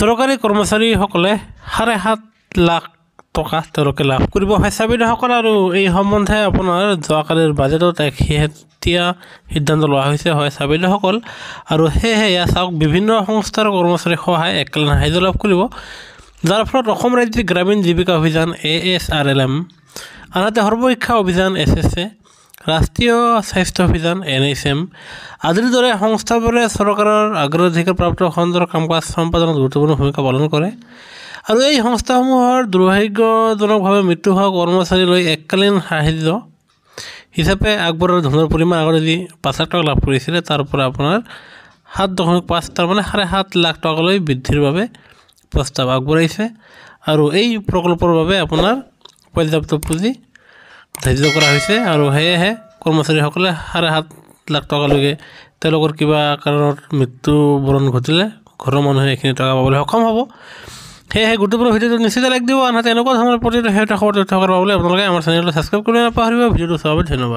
চৰকাৰী কৰ্মচাৰীসকলে চাৰে সাত লাখ টকা তেওঁলোকে লাভ কৰিব স্বেচ্ছাবিদসকল আৰু এই সম্বন্ধে আপোনাৰ যোৱাকালিৰ বাজেটত এক শেহতীয়া সিদ্ধান্ত লোৱা হৈছে স্বেচ্ছাবিদসকল আৰু সেয়েহে ইয়াৰ চাওক বিভিন্ন সংস্থাৰ কৰ্মচাৰীৰ সহায় একেলগে সাহায্য লাভ কৰিব যাৰ ফলত অসম ৰাজ্যিক গ্ৰামীণ জীৱিকা অভিযান A S R L M আনহাতে সৰ্বশিক্ষা অভিযান এছ এছ এ ৰাষ্ট্ৰীয় স্বাস্থ্য অভিযান এন এইচ এম আদিৰ দৰে সংস্থাবোৰে চৰকাৰৰ অগ্ৰাধিকাৰপ্ৰাপ্ত খণ্ডৰ কাম কাজ সম্পাদনত গুৰুত্বপূৰ্ণ ভূমিকা পালন কৰে আৰু এই সংস্থাসমূহৰ দুৰ্ভাগ্যজনকভাৱে মৃত্যু হোৱা কৰ্মচাৰীলৈ এককালীন সাহায্য হিচাপে আগবঢ়োৱা ধনৰ পৰিমাণ আগতে যি পাঁচ হাজাৰ টকা লাভ কৰিছিলে তাৰ পৰা আপোনাৰ সাত দশমিক পাঁচ তাৰমানে চাৰে সাত লাখ টকালৈ বৃদ্ধিৰ বাবে প্ৰস্তাৱ আগবঢ়াইছে আৰু এই প্ৰকল্পৰ বাবে আপোনাৰ পৰ্যাপ্ত পুঁজি ধাৰ্য কৰা হৈছে আৰু সেয়েহে কৰ্মচাৰীসকলে সাড়ে সাত লাখ টকালৈকে তেওঁলোকৰ কিবা কাৰণত মৃত্যুবৰণ ঘটিলে ঘৰৰ মানুহে এইখিনি টকা পাবলৈ সক্ষম হ'ব সেয়েহে গুৰুত্বপূৰ্ণ ভিডিঅ'টো নিশ্চিত লাইক দিব আনহাতে এনেকুৱা ধৰণৰ প্ৰতি সেই খবৰ তথ্য পাবলৈ আপোনালোকে আমাৰ চেনেলটো ছাবস্ক্ৰাইব কৰিব নাপাহৰিব ভিডিঅ'টো চোৱাৰ বাবে ধন্যবাদ